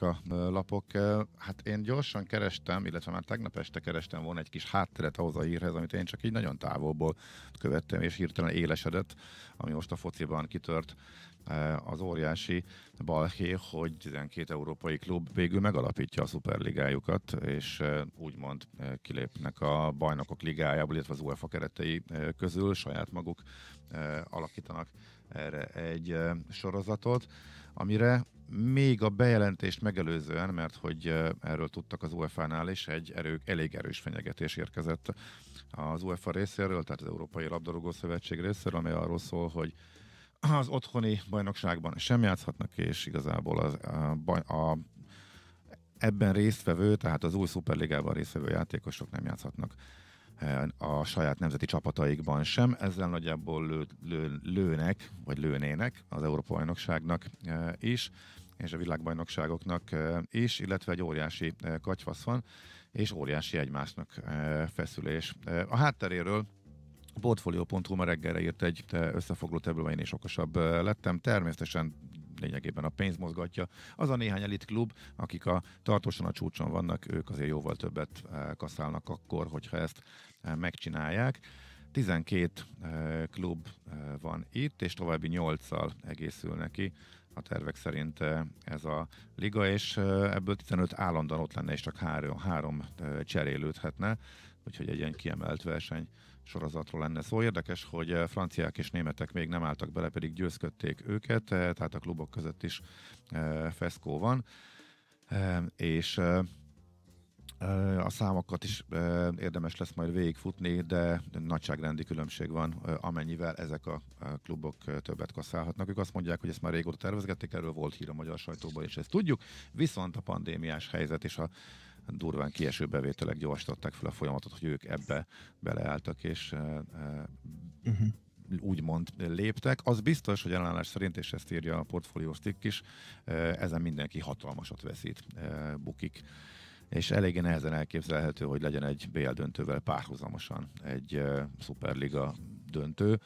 vannak a lapok. Hát én gyorsan kerestem, illetve már tegnap este kerestem volna egy kis hátteret ahhoz a hírhez, amit én csak így nagyon távolból követtem, és hirtelen élesedett, ami most a fociban kitört az óriási balhé, hogy 12 európai klub végül megalapítja a szuperligájukat, és úgymond kilépnek a bajnokok ligájából, illetve az UEFA keretei közül saját maguk alakítanak erre egy sorozatot, amire még a bejelentést megelőzően, mert hogy erről tudtak az UEFA-nál is, egy erő, elég erős fenyegetés érkezett az UEFA részéről, tehát az Európai Labdarúgó Szövetség részéről, ami arról szól, hogy az otthoni bajnokságban sem játszhatnak, és igazából az, a, a, ebben résztvevő, tehát az új szuperligában résztvevő játékosok nem játszhatnak e, a saját nemzeti csapataikban sem. Ezzel nagyjából lő, lő, lőnek, vagy lőnének az Európa Bajnokságnak e, is, és a világbajnokságoknak is, illetve egy óriási katyfasz van, és óriási egymásnak feszülés. A hátteréről a portfolio.hu ma reggelre írt egy összefoglalót, ebből én is okosabb lettem. Természetesen lényegében a pénz mozgatja. Az a néhány elit klub, akik a tartósan a csúcson vannak, ők azért jóval többet kaszálnak akkor, hogyha ezt megcsinálják. 12 eh, klub eh, van itt, és további 8-szal egészül neki a tervek szerint eh, ez a liga, és ebből 15 állandóan ott lenne, és csak három, 3 cserélődhetne, úgyhogy egy ilyen kiemelt verseny sorozatról lenne szó. Szóval érdekes, hogy franciák és németek még nem álltak bele, pedig győzködték őket, tehát a klubok között is feszkó van, és a számokat is érdemes lesz majd végigfutni, de nagyságrendi különbség van, amennyivel ezek a klubok többet kaszálhatnak. Ők azt mondják, hogy ezt már régóta tervezgették, erről volt hír a magyar sajtóban, és ezt tudjuk. Viszont a pandémiás helyzet és a durván kieső bevételek gyorsították fel a folyamatot, hogy ők ebbe beleálltak, és uh-huh úgymond léptek. Az biztos, hogy ellenállás szerint, és ezt írja a portfólió is, ezen mindenki hatalmasat veszít, bukik és eléggé nehezen elképzelhető, hogy legyen egy BL döntővel párhuzamosan egy uh, Superliga döntő.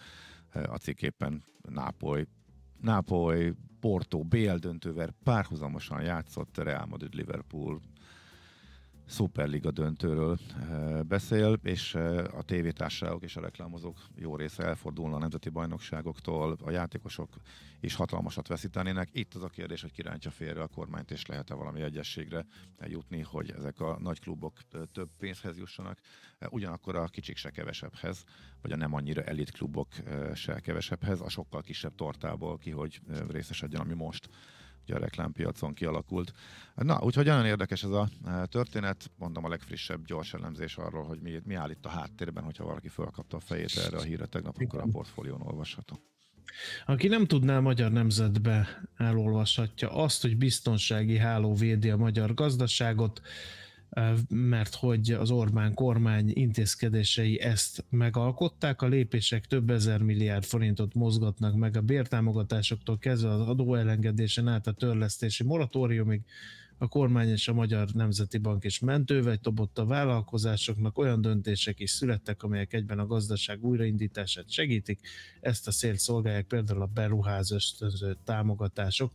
Uh, a cikk éppen Nápoly, Nápoly, Porto BL döntővel párhuzamosan játszott Real Madrid, Liverpool, Superliga döntőről eh, beszél, és eh, a tévétársaságok és a reklámozók jó része elfordulna a nemzeti bajnokságoktól, a játékosok is hatalmasat veszítenének. Itt az a kérdés, hogy kirántja félre a kormányt, és lehet-e valami egyességre jutni, hogy ezek a nagy klubok eh, több pénzhez jussanak, ugyanakkor a kicsik se kevesebbhez, vagy a nem annyira elit klubok se kevesebbhez, a sokkal kisebb tortából ki, hogy részesedjen, ami most ugye a reklámpiacon kialakult. Na, úgyhogy nagyon érdekes ez a e, történet, mondom a legfrissebb gyors elemzés arról, hogy mi, mi áll itt a háttérben, hogyha valaki felkapta a fejét erre a hírre tegnap, akkor a portfólión olvasható. Aki nem tudná, magyar nemzetbe elolvashatja azt, hogy biztonsági háló védi a magyar gazdaságot, mert hogy az Orbán kormány intézkedései ezt megalkották, a lépések több ezer milliárd forintot mozgatnak meg a bértámogatásoktól kezdve az adóelengedésen át a törlesztési moratóriumig, a kormány és a Magyar Nemzeti Bank is mentővel dobott a vállalkozásoknak, olyan döntések is születtek, amelyek egyben a gazdaság újraindítását segítik, ezt a szélt szolgálják például a beruházás támogatások.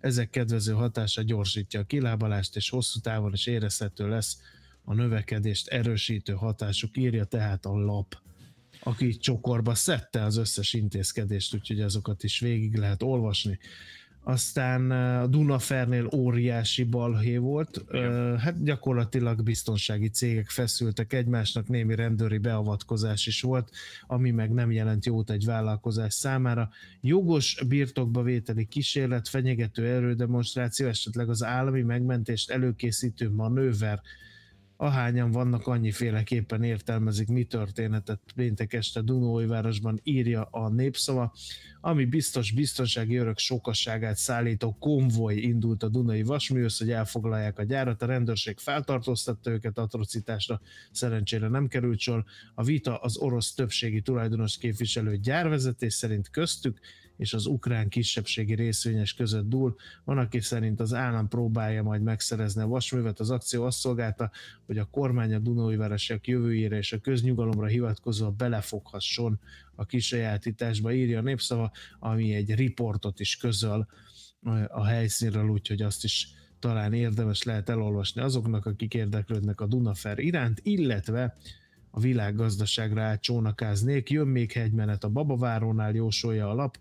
Ezek kedvező hatása gyorsítja a kilábalást, és hosszú távon is érezhető lesz a növekedést erősítő hatásuk, írja tehát a lap aki csokorba szedte az összes intézkedést, úgyhogy azokat is végig lehet olvasni aztán a Dunafernél óriási balhé volt, Igen. hát gyakorlatilag biztonsági cégek feszültek egymásnak, némi rendőri beavatkozás is volt, ami meg nem jelent jót egy vállalkozás számára. Jogos birtokba vételi kísérlet, fenyegető erődemonstráció, esetleg az állami megmentést előkészítő manőver, ahányan vannak, annyiféleképpen értelmezik, mi történetet péntek este Dunóivárosban, írja a népszava, ami biztos biztonsági örök sokasságát szállító konvoj indult a Dunai Vasműhöz, hogy elfoglalják a gyárat, a rendőrség feltartóztatta őket atrocitásra, szerencsére nem került sor. A vita az orosz többségi tulajdonos képviselő gyárvezetés szerint köztük és az ukrán kisebbségi részvényes között dúl. Van, aki szerint az állam próbálja majd megszerezni a vasművet. Az akció azt szolgálta, hogy a kormány a Dunaujvárosiak Veresek jövőjére és a köznyugalomra hivatkozva belefoghasson a kisajátításba, írja a népszava, ami egy riportot is közöl eh, a helyszínről, úgyhogy azt is talán érdemes lehet elolvasni azoknak, akik érdeklődnek a Dunafer iránt, illetve a világgazdaságra át csónakáznék. Jön még hegymenet a Babavárónál, jósolja a lap,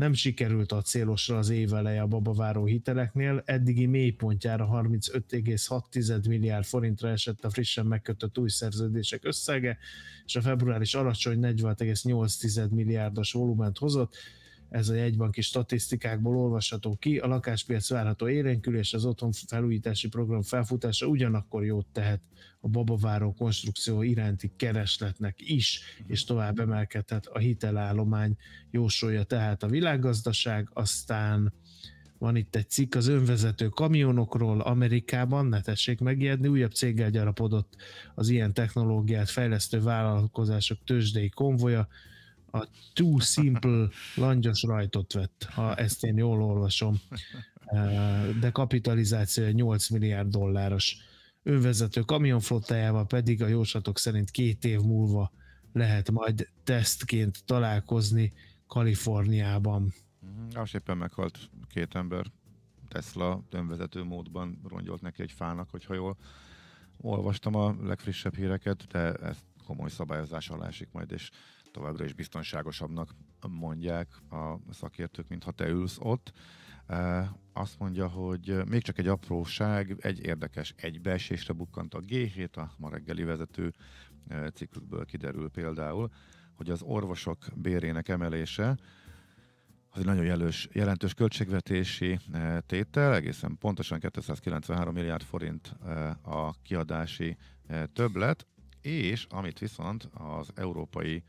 nem sikerült a célosra az év a babaváró hiteleknél, eddigi mélypontjára 35,6 milliárd forintra esett a frissen megkötött új szerződések összege, és a február is alacsony 46,8 milliárdos volument hozott, ez a jegybanki statisztikákból olvasható ki, a lakáspiac várható érenkülés az otthon felújítási program felfutása ugyanakkor jót tehet a babaváró konstrukció iránti keresletnek is, és tovább emelkedhet a hitelállomány, jósolja tehát a világgazdaság, aztán van itt egy cikk az önvezető kamionokról Amerikában, ne tessék megijedni, újabb céggel gyarapodott az ilyen technológiát fejlesztő vállalkozások tőzsdei konvoja, a Too Simple langyos rajtot vett, ha ezt én jól olvasom. Eh, de kapitalizáció 8 milliárd dolláros. Önvezető kamionflottájával pedig a jóslatok szerint két év múlva lehet majd tesztként találkozni Kaliforniában. Most mhm, éppen meghalt két ember Tesla önvezető módban rongyolt neki egy fának, hogyha jól olvastam a legfrissebb híreket, de ez komoly szabályozás alá esik majd, és továbbra is biztonságosabbnak mondják a szakértők, mint ha te ülsz ott. Azt mondja, hogy még csak egy apróság, egy érdekes egybeesésre bukkant a G7, a ma reggeli vezető cikkükből kiderül például, hogy az orvosok bérének emelése az egy nagyon jelös, jelentős költségvetési tétel, egészen pontosan 293 milliárd forint a kiadási többlet, és amit viszont az Európai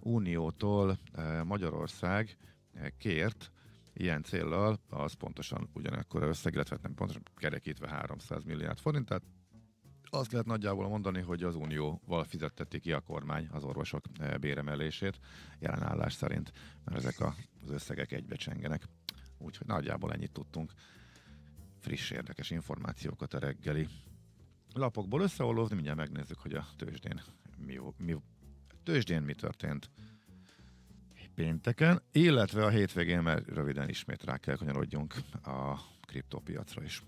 Uniótól eh, Magyarország eh, kért ilyen céllal, az pontosan ugyanekkor összeg, illetve nem pontosan kerekítve 300 milliárd forint, tehát azt lehet nagyjából mondani, hogy az Unióval fizetteti ki a kormány az orvosok eh, béremelését, jelen állás szerint, mert ezek az összegek egybecsengenek. Úgyhogy nagyjából ennyit tudtunk. Friss, érdekes információkat a reggeli lapokból összeolózni, mindjárt megnézzük, hogy a tőzsdén mi, mi tőzsdén mi történt pénteken, illetve a hétvégén, mert röviden ismét rá kell kanyarodjunk a kriptópiacra is.